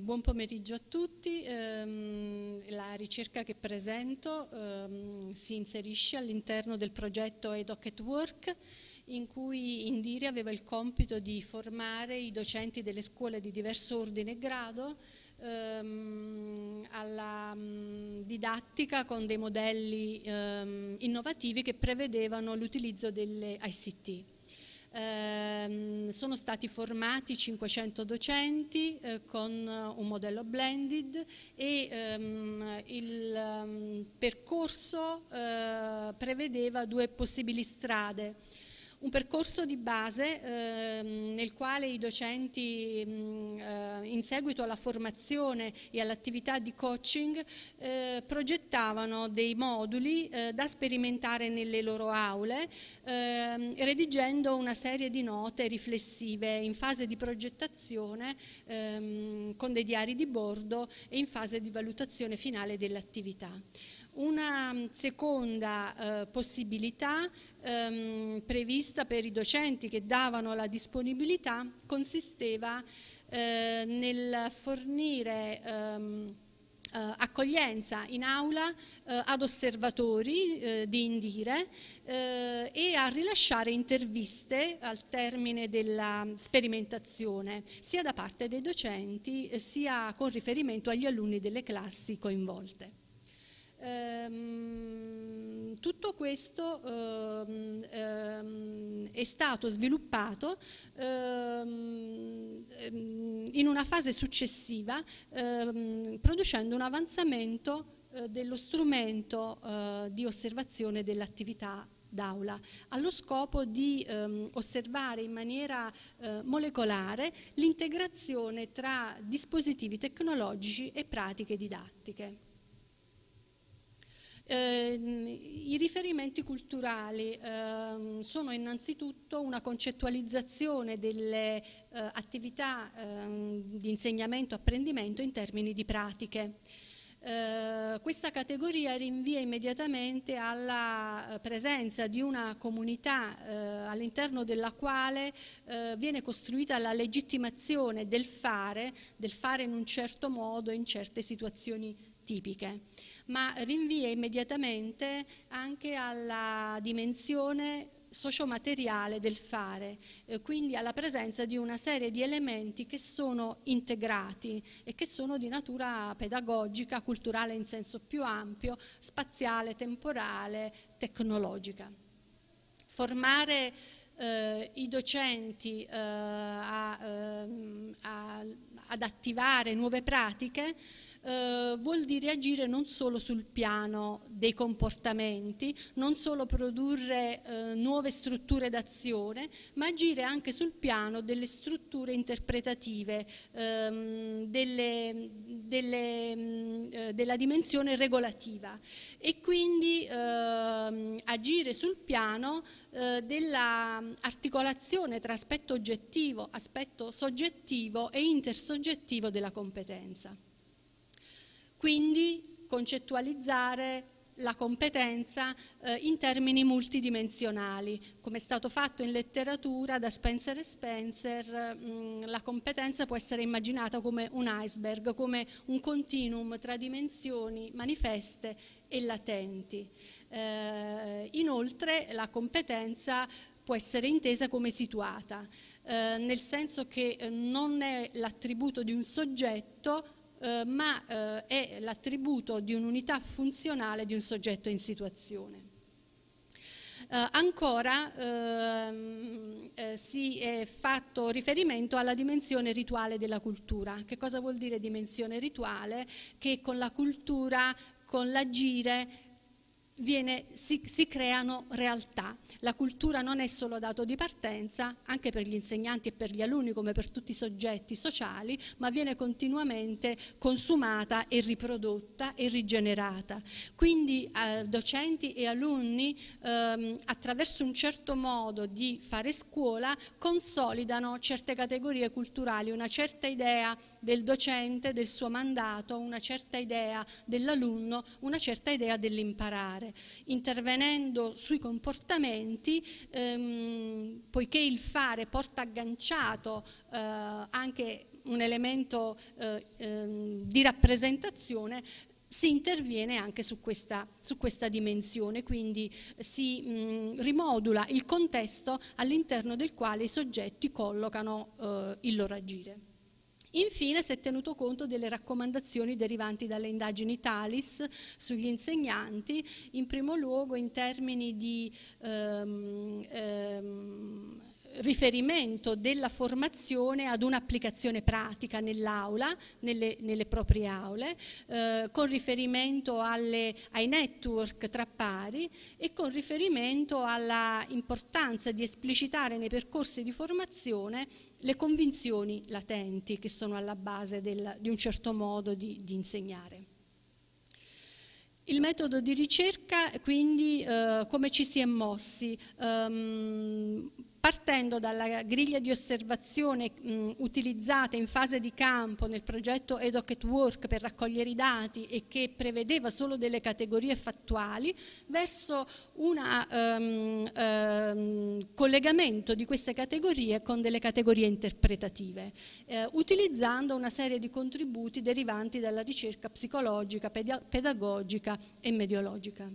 Buon pomeriggio a tutti, ehm, la ricerca che presento ehm, si inserisce all'interno del progetto EDOC at Work in cui Indiri aveva il compito di formare i docenti delle scuole di diverso ordine e grado ehm, alla mm, didattica con dei modelli innovativi che prevedevano l'utilizzo delle ICT. Eh, sono stati formati 500 docenti eh, con eh, un modello blended e ehm, il ehm, percorso eh, prevedeva due possibili strade. Un percorso di base eh, nel quale i docenti mh, mm, eh, in seguito alla formazione e all'attività di coaching eh, progettavano dei moduli eh, da sperimentare nelle loro aule ehm, redigendo una serie di note riflessive in fase di progettazione ehm, con dei diari di bordo e in fase di valutazione finale dell'attività. Una mm, seconda eh, possibilità ehm, prevista per i docenti che davano la disponibilità consisteva eh, nel fornire ehm, eh, accoglienza in aula eh, ad osservatori eh, di Indire eh, e a rilasciare interviste al termine della sperimentazione, sia da parte dei docenti eh, sia con riferimento agli alunni delle classi coinvolte. Ehm, tutto questo ehm, ehm, è stato sviluppato ehm, ehm, in una fase successiva ehm, producendo un avanzamento eh, dello strumento eh, di osservazione dell'attività d'aula, allo scopo di ehm, osservare in maniera eh, molecolare l'integrazione tra dispositivi tecnologici e pratiche didattiche. Eh, I riferimenti culturali eh, sono innanzitutto una concettualizzazione delle eh, attività ehm, di insegnamento-apprendimento e in termini di pratiche. Eh, questa categoria rinvia immediatamente alla eh, presenza di una comunità eh, all'interno della quale viene costruita la legittimazione del fare, del fare in un certo modo in certe situazioni tipiche, ma rinvia immediatamente anche alla dimensione sociomateriale del fare, eh, quindi alla presenza di una serie di elementi che sono integrati e che sono di natura pedagogica, culturale in senso più ampio, spaziale, temporale, tecnologica. Formare eh, i docenti eh, a, ehm, a, ad attivare nuove pratiche eh, vuol dire agire non solo sul piano dei comportamenti, non solo produrre eh, nuove strutture d'azione, ma agire anche sul piano delle strutture interpretative, ehm, delle, delle, mm, eh, della dimensione regolativa e quindi ehm, agire sul piano eh, dell'articolazione tra aspetto oggettivo, aspetto soggettivo e intersoggettivo della competenza. Quindi concettualizzare la competenza eh, in termini multidimensionali, come è stato fatto in letteratura da Spencer e Spencer, mh, mm, la competenza può essere immaginata come un iceberg, come un continuum tra dimensioni manifeste e latenti. Eh, inoltre la competenza può essere intesa come situata, eh, nel senso che non è l'attributo di un soggetto, eh, ma eh, è l'attributo di un'unità funzionale di un soggetto in situazione. Eh, ancora ehm, eh, si è fatto riferimento alla dimensione rituale della cultura. Che cosa vuol dire dimensione rituale? Che con la cultura, con l'agire, viene, si, si creano realtà. La cultura non è solo dato di partenza, anche per gli insegnanti e per gli alunni, come per tutti i soggetti sociali, ma viene continuamente consumata e riprodotta e rigenerata. Quindi eh, docenti e alunni, ehm, attraverso un certo modo di fare scuola, consolidano certe categorie culturali, una certa idea del docente, del suo mandato, una certa idea dell'alunno, una certa idea dell'imparare intervenendo sui comportamenti, ehm, poiché il fare porta agganciato eh, anche un elemento eh, ehm, di rappresentazione, si interviene anche su questa, su questa dimensione, quindi si mh, mm, rimodula il contesto all'interno del quale i soggetti collocano eh, il loro agire. Infine si è tenuto conto delle raccomandazioni derivanti dalle indagini Talis sugli insegnanti, in primo luogo in termini di ehm, ehm, riferimento della formazione ad un'applicazione pratica nell'aula, nelle, nelle, proprie aule, eh, con riferimento alle, ai network tra pari e con riferimento alla importanza di esplicitare nei percorsi di formazione le convinzioni latenti che sono alla base del, di un certo modo di, di insegnare. Il metodo di ricerca, quindi eh, come ci si è mossi, um, partendo dalla griglia di osservazione mh, utilizzata in fase di campo nel progetto EDOC at Work per raccogliere i dati e che prevedeva solo delle categorie fattuali, verso un um, ehm, um, ehm, collegamento di queste categorie con delle categorie interpretative, eh, utilizzando una serie di contributi derivanti dalla ricerca psicologica, pedagogica e mediologica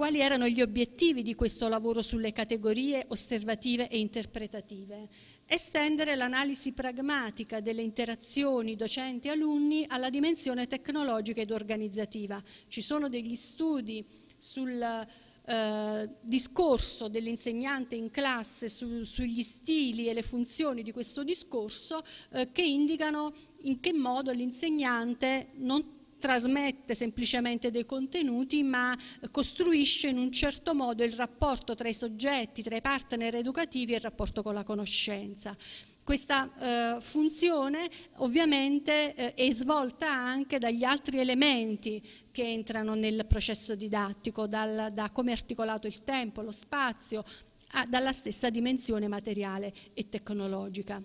quali erano gli obiettivi di questo lavoro sulle categorie osservative e interpretative, estendere l'analisi pragmatica delle interazioni docenti-alunni alla dimensione tecnologica ed organizzativa. Ci sono degli studi sul... Eh, discorso dell'insegnante in classe su, sugli stili e le funzioni di questo discorso eh, che indicano in che modo l'insegnante non trasmette semplicemente dei contenuti, ma costruisce in un certo modo il rapporto tra i soggetti, tra i partner educativi e il rapporto con la conoscenza. Questa eh, funzione ovviamente eh, è svolta anche dagli altri elementi che entrano nel processo didattico, dal, da come è articolato il tempo, lo spazio, a, dalla stessa dimensione materiale e tecnologica.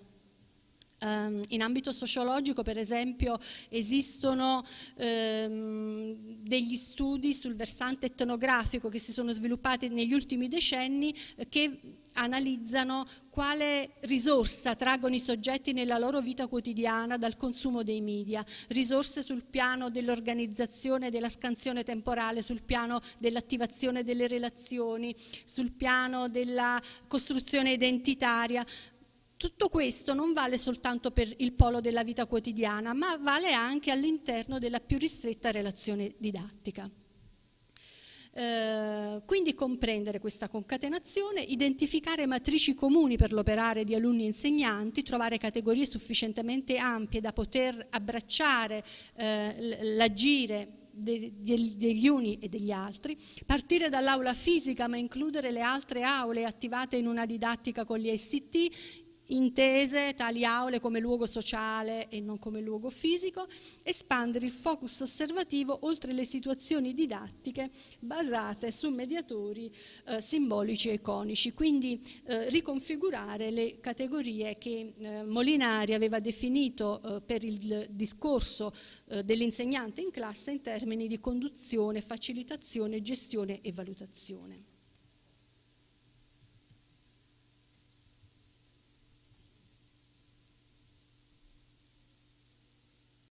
Um, in ambito sociologico, per esempio, esistono um, degli studi sul versante etnografico che si sono sviluppati negli ultimi decenni eh, che analizzano quale risorsa traggono i soggetti nella loro vita quotidiana dal consumo dei media, risorse sul piano dell'organizzazione della scansione temporale, sul piano dell'attivazione delle relazioni, sul piano della costruzione identitaria. Tutto questo non vale soltanto per il polo della vita quotidiana, ma vale anche all'interno della più ristretta relazione didattica. Eh, quindi comprendere questa concatenazione, identificare matrici comuni per l'operare di alunni e insegnanti, trovare categorie sufficientemente ampie da poter abbracciare eh, l'agire degli uni e degli altri, partire dall'aula fisica ma includere le altre aule attivate in una didattica con gli ICT, intese tali aule come luogo sociale e non come luogo fisico, espandere il focus osservativo oltre le situazioni didattiche basate su mediatori eh, simbolici e iconici, quindi eh, riconfigurare le categorie che eh, Molinari aveva definito eh, per il discorso eh, dell'insegnante in classe in termini di conduzione, facilitazione, gestione e valutazione.